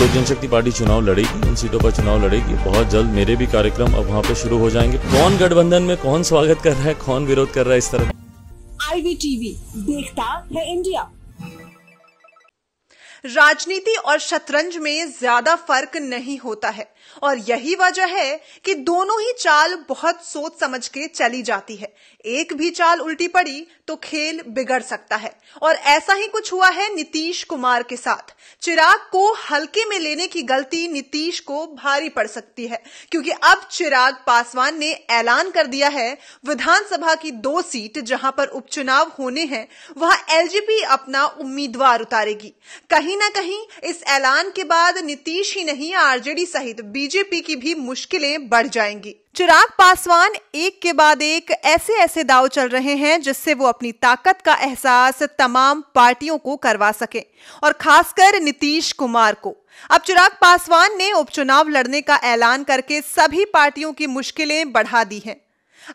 लोक जनशक्ति पार्टी चुनाव लड़ेगी उन सीटों पर चुनाव लड़ेगी बहुत जल्द मेरे भी कार्यक्रम अब वहाँ पे शुरू हो जाएंगे कौन गठबंधन में कौन स्वागत कर रहा है कौन विरोध कर रहा है इस तरह आई टीवी देखता है इंडिया राजनीति और शतरंज में ज्यादा फर्क नहीं होता है और यही वजह है कि दोनों ही चाल बहुत सोच समझ के चली जाती है एक भी चाल उल्टी पड़ी तो खेल बिगड़ सकता है और ऐसा ही कुछ हुआ है नीतीश कुमार के साथ चिराग को हल्के में लेने की गलती नीतीश को भारी पड़ सकती है क्योंकि अब चिराग पासवान ने ऐलान कर दिया है विधानसभा की दो सीट जहां पर उपचुनाव होने हैं वहां एलजेपी अपना उम्मीदवार उतारेगी कहीं कहीं ना कहीं इस ऐलान के बाद नीतीश ही नहीं आरजेडी सहित बीजेपी की भी मुश्किलें बढ़ जाएंगी चिराग पासवान एक के बाद एक ऐसे ऐसे दाव चल रहे हैं जिससे वो अपनी ताकत का एहसास तमाम पार्टियों को करवा सके और खासकर नीतीश कुमार को अब चिराग पासवान ने उपचुनाव लड़ने का ऐलान करके सभी पार्टियों की मुश्किलें बढ़ा दी हैं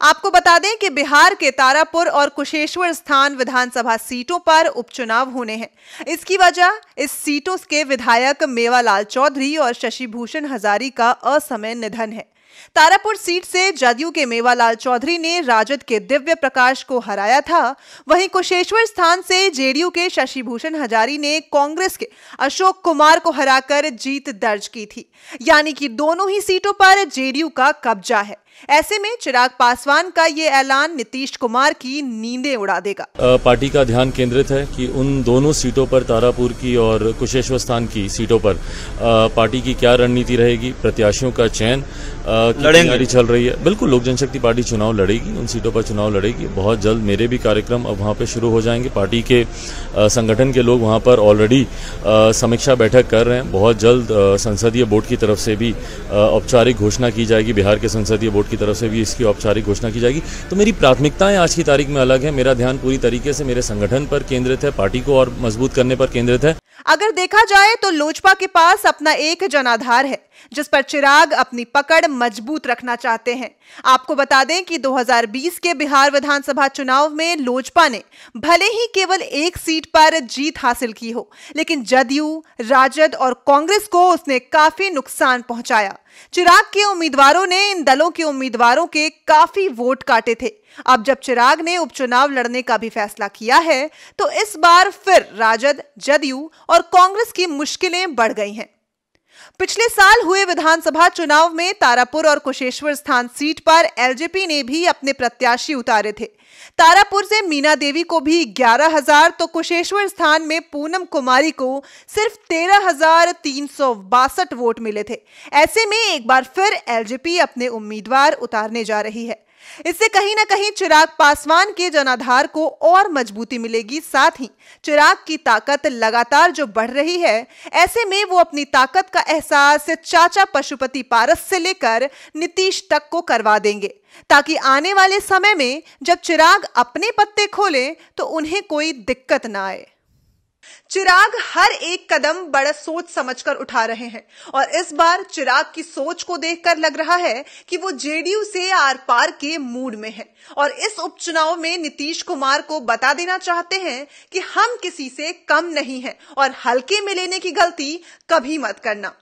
आपको बता दें कि बिहार के तारापुर और कुशेश्वर स्थान विधानसभा सीटों पर उपचुनाव होने हैं इसकी वजह इस सीटों के विधायक मेवालाल चौधरी और शशि भूषण हजारी का असमय निधन है तारापुर सीट से जदयू के मेवालाल चौधरी ने राजद के दिव्य प्रकाश को हराया था वहीं कुशेश्वर स्थान से जेडीयू के शशिभूषण हजारी ने कांग्रेस के अशोक कुमार को हराकर जीत दर्ज की थी यानी कि दोनों ही सीटों पर जेडीयू का कब्जा है ऐसे में चिराग पासवान का ये ऐलान नीतीश कुमार की नींदे उड़ा देगा पार्टी का ध्यान केंद्रित है कि उन दोनों सीटों पर तारापुर की और कुशेश्वर स्थान की सीटों पर पार्टी की क्या रणनीति रहेगी प्रत्याशियों का चयन लड़ेंगे चल रही है बिल्कुल लोक जनशक्ति पार्टी चुनाव लड़ेगी उन सीटों पर चुनाव लड़ेगी बहुत जल्द मेरे भी कार्यक्रम अब वहाँ पर शुरू हो जाएंगे पार्टी के संगठन के लोग वहाँ पर ऑलरेडी समीक्षा बैठक कर रहे हैं बहुत जल्द संसदीय बोर्ड की तरफ से भी औपचारिक घोषणा की जाएगी बिहार के संसदीय बोर्ड की तरफ से भी इसकी औपचारिक घोषणा की जाएगी तो मेरी प्राथमिकताएं आज की तारीख में अलग है मेरा ध्यान पूरी तरीके से मेरे संगठन पर केंद्रित है पार्टी को और मजबूत करने पर केंद्रित है अगर देखा जाए तो लोजपा के पास अपना एक जनाधार है जिस पर चिराग अपनी पकड़ मजबूत रखना चाहते हैं आपको बता दें कि 2020 के बिहार विधानसभा चुनाव में लोजपा ने भले ही केवल एक सीट पर जीत हासिल की हो लेकिन जदयू राजद और कांग्रेस को उसने काफी नुकसान पहुंचाया चिराग के उम्मीदवारों ने इन दलों के उम्मीदवारों के काफी वोट काटे थे अब जब चिराग ने उपचुनाव लड़ने का भी फैसला किया है तो इस बार फिर राजद जदयू और कांग्रेस की मुश्किलें बढ़ गई हैं पिछले साल हुए विधानसभा चुनाव में तारापुर और कुशेश्वर स्थान सीट पर एलजेपी ने भी अपने प्रत्याशी उतारे थे तारापुर से मीना देवी को भी 11,000 तो कुशेश्वर स्थान में पूनम कुमारी को सिर्फ तेरह वोट मिले थे ऐसे में एक बार फिर एलजेपी अपने उम्मीदवार उतारने जा रही है इससे कहीं ना कहीं चिराग पासवान के जनाधार को और मजबूती मिलेगी साथ ही चिराग की ताकत लगातार जो बढ़ रही है ऐसे में वो अपनी ताकत का एहसास चाचा पशुपति पारस से लेकर नीतीश तक को करवा देंगे ताकि आने वाले समय में जब चिराग अपने पत्ते खोले तो उन्हें कोई दिक्कत ना आए चिराग हर एक कदम बड़ा सोच समझकर उठा रहे हैं और इस बार चिराग की सोच को देखकर लग रहा है कि वो जेडीयू से आर पार के मूड में है और इस उपचुनाव में नीतीश कुमार को बता देना चाहते हैं कि हम किसी से कम नहीं हैं और हल्के में लेने की गलती कभी मत करना